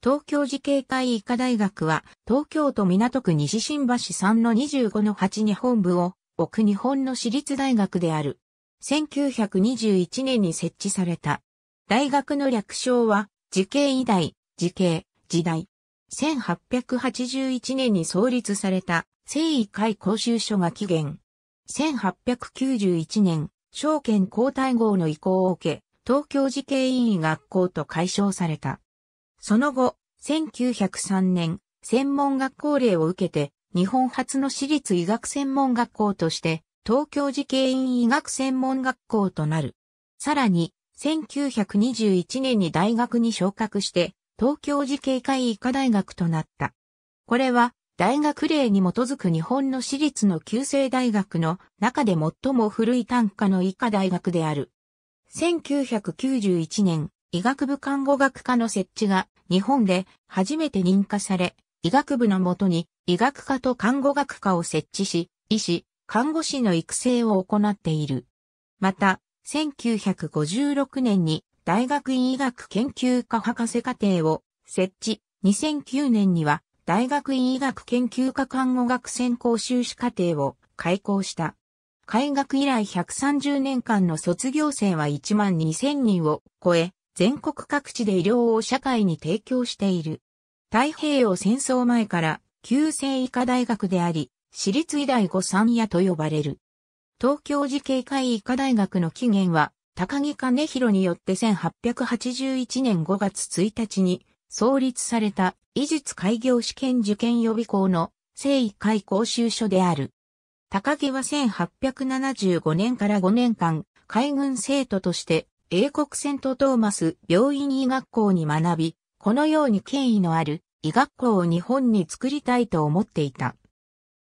東京慈恵会医科大学は、東京都港区西新橋3の25の8に本部を置く日本の私立大学である。1921年に設置された。大学の略称は、慈恵医大、慈恵、時代。1881年に創立された、聖医会講習所が起源。1891年、証券交代号の移行を受け、東京慈恵医学校と解消された。その後、1903年、専門学校令を受けて、日本初の私立医学専門学校として、東京慈恵院医学専門学校となる。さらに、1921年に大学に昇格して、東京慈恵会医科大学となった。これは、大学令に基づく日本の私立の旧制大学の中で最も古い単価の医科大学である。1991年、医学部看護学科の設置が日本で初めて認可され、医学部のもとに医学科と看護学科を設置し、医師、看護師の育成を行っている。また、1956年に大学院医学研究科博士課程を設置、2009年には大学院医学研究科看護学専攻修士課程を開校した。開学以来130年間の卒業生は1万2000人を超え、全国各地で医療を社会に提供している。太平洋戦争前から旧制医科大学であり、私立医大御三夜と呼ばれる。東京慈恵会医科大学の起源は、高木兼弘によって1881年5月1日に創立された医術開業試験受験予備校の正医会講習所である。高木は1875年から5年間、海軍生徒として英国セントトーマス病院医学校に学び、このように権威のある医学校を日本に作りたいと思っていた。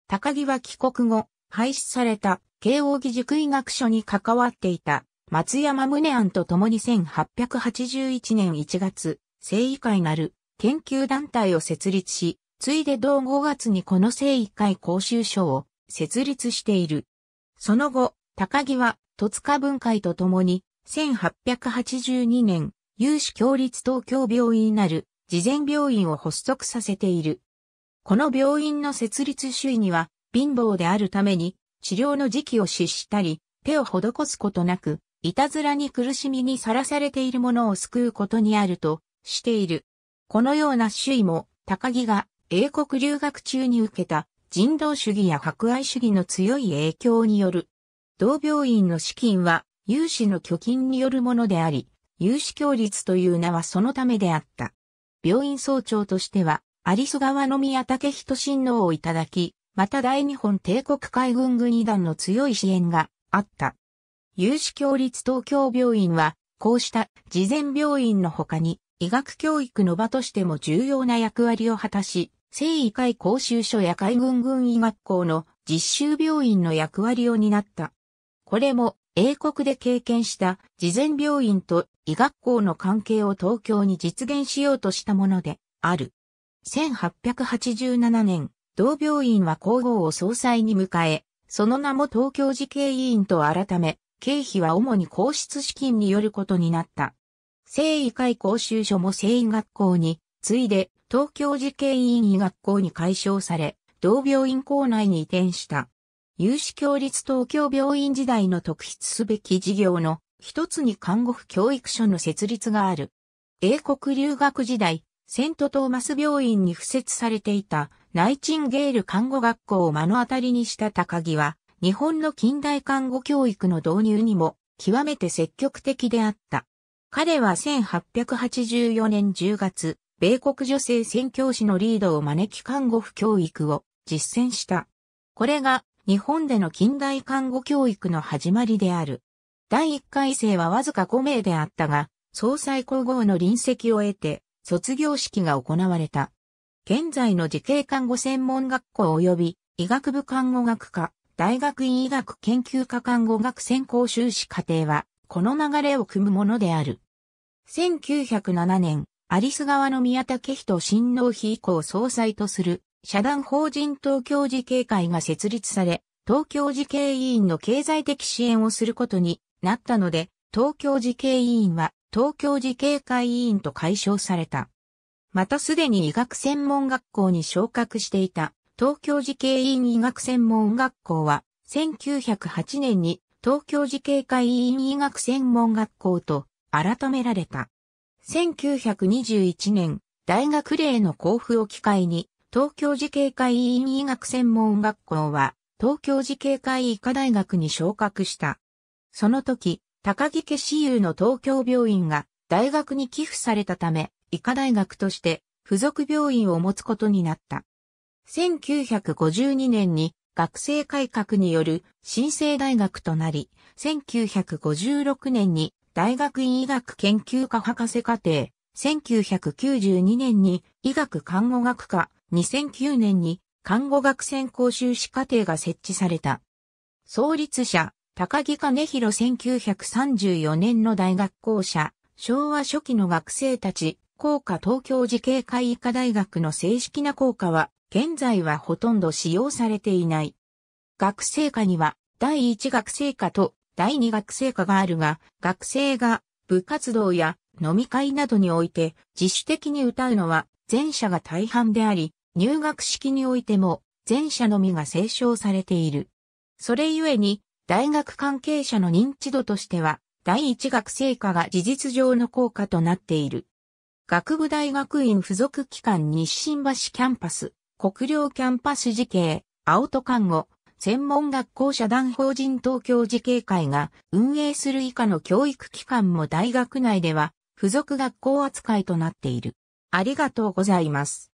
高木は帰国後、廃止された慶応義塾医学所に関わっていた松山宗案と共に1881年1月、聖医会なる研究団体を設立し、ついで同5月にこの聖医会講習所を設立している。その後、高木は戸塚文会と共に1882年、有志共立東京病院なる、慈善病院を発足させている。この病院の設立主義には、貧乏であるために、治療の時期を失したり、手を施すことなく、いたずらに苦しみにさらされているものを救うことにあるとしている。このような主義も、高木が英国留学中に受けた人道主義や博愛主義の強い影響による。同病院の資金は有志の巨金によるものであり、有志協律という名はそのためであった。病院総長としては、有栖川宮武人親王をいただき、また大日本帝国海軍軍医団の強い支援があった。有志協立東京病院は、こうした事前病院の他に、医学教育の場としても重要な役割を果たし、誠医会講習所や海軍軍医学校の実習病院の役割を担った。これも英国で経験した事前病院と医学校の関係を東京に実現しようとしたものである。1887年、同病院は皇后を総裁に迎え、その名も東京慈恵委員と改め、経費は主に皇室資金によることになった。聖医会講習所も聖医学校に、次いで東京慈恵委員医学校に解消され、同病院校内に移転した。有志協立東京病院時代の特筆すべき事業の一つに看護婦教育所の設立がある。英国留学時代、セントトーマス病院に付設されていたナイチンゲール看護学校を目の当たりにした高木は、日本の近代看護教育の導入にも極めて積極的であった。彼は1884年10月、米国女性宣教師のリードを招き看護婦教育を実践した。これが日本での近代看護教育の始まりである。第1回生はわずか5名であったが、総裁皇后の臨席を得て、卒業式が行われた。現在の時恵看護専門学校及び医学部看護学科、大学院医学研究科看護学専攻修士課程は、この流れを組むものである。1907年、アリス川の宮武人親王妃以降総裁とする社団法人東京慈恵会が設立され、東京慈恵委員の経済的支援をすることになったので、東京慈恵委員は東京慈恵会委員と解消された。またすでに医学専門学校に昇格していた東京慈恵委員医学専門学校は1908年に東京慈恵会委員医学専門学校と改められた。1921年、大学例の交付を機会に東京慈恵会医院医学専門学校は、東京慈恵会医科大学に昇格した。その時、高木家私有の東京病院が大学に寄付されたため、医科大学として付属病院を持つことになった。1952年に学生改革による新生大学となり、1956年に大学院医学研究科博士課程、1992年に医学看護学科、2009年に看護学専講修士課程が設置された。創立者、高木兼弘1934年の大学校舎、昭和初期の学生たち、校歌東京慈恵会医科大学の正式な校歌は、現在はほとんど使用されていない。学生課には、第一学生課と第二学生課があるが、学生が部活動や飲み会などにおいて自主的に歌うのは前者が大半であり、入学式においても、前者のみが斉唱されている。それゆえに、大学関係者の認知度としては、第一学生化が事実上の効果となっている。学部大学院附属機関日新橋キャンパス、国領キャンパス時系、青戸看護、専門学校社団法人東京時系会が運営する以下の教育機関も大学内では付属学校扱いとなっている。ありがとうございます。